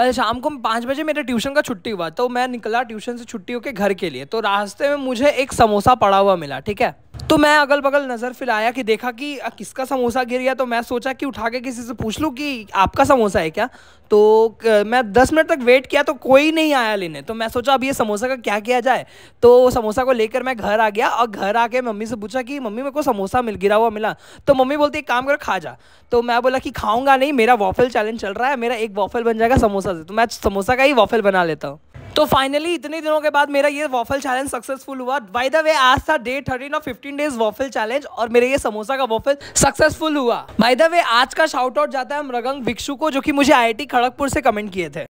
कल शाम को पाँच बजे मेरे ट्यूशन का छुट्टी हुआ तो मैं निकला ट्यूशन से छुट्टी होकर घर के लिए तो रास्ते में मुझे एक समोसा पड़ा हुआ मिला ठीक है तो मैं अगल बगल नज़र फिलाया कि देखा कि किसका समोसा गिर गया तो मैं सोचा कि उठा के किसी से पूछ लूँ कि आपका समोसा है क्या तो मैं दस मिनट तक वेट किया तो कोई नहीं आया लेने तो मैं सोचा अब ये समोसा का क्या किया जाए तो समोसा को लेकर मैं घर आ गया और घर आके मम्मी से पूछा कि मम्मी मेरे को समोसा मिल गिरा हुआ मिला तो मम्मी बोलती एक काम करो खा जा तो मैं बोला कि खाऊंगा नहीं मेरा वॉफल चैलेंज चल रहा है मेरा एक वॉफल बन जाएगा समोसा से तो मैं समोसा का ही वॉफल बना लेता हूँ तो फाइनली इतने दिनों के बाद मेरा ये वॉफल चैलेंज सक्सेसफुल हुआ बाय द वे आज था डे थर्टीन और फिफ्टीन डेज वॉफल चैलेंज और मेरे ये समोसा का वॉफल सक्सेसफुल हुआ बाय द वे आज का शाउट आउट जाता है हम रगंग भिक्षु को जो कि मुझे टी खड़गपुर से कमेंट किए थे